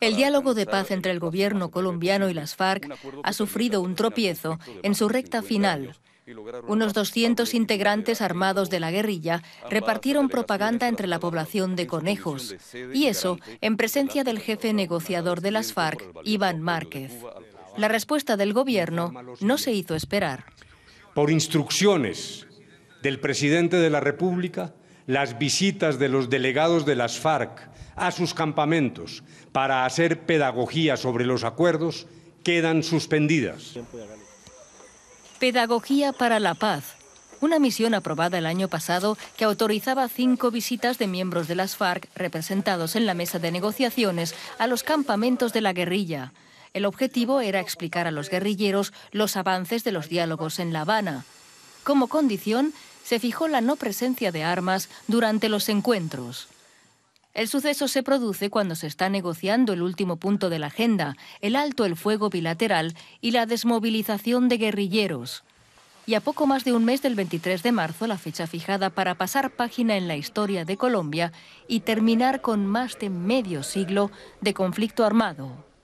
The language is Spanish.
El diálogo de paz entre el gobierno colombiano y las FARC ha sufrido un tropiezo en su recta final. Unos 200 integrantes armados de la guerrilla repartieron propaganda entre la población de conejos, y eso en presencia del jefe negociador de las FARC, Iván Márquez. La respuesta del gobierno no se hizo esperar. Por instrucciones del presidente de la República, las visitas de los delegados de las FARC a sus campamentos para hacer pedagogía sobre los acuerdos quedan suspendidas. Pedagogía para la paz. Una misión aprobada el año pasado que autorizaba cinco visitas de miembros de las FARC representados en la mesa de negociaciones a los campamentos de la guerrilla. El objetivo era explicar a los guerrilleros los avances de los diálogos en La Habana. Como condición, se fijó la no presencia de armas durante los encuentros. El suceso se produce cuando se está negociando el último punto de la agenda, el alto el fuego bilateral y la desmovilización de guerrilleros. Y a poco más de un mes del 23 de marzo, la fecha fijada para pasar página en la historia de Colombia y terminar con más de medio siglo de conflicto armado.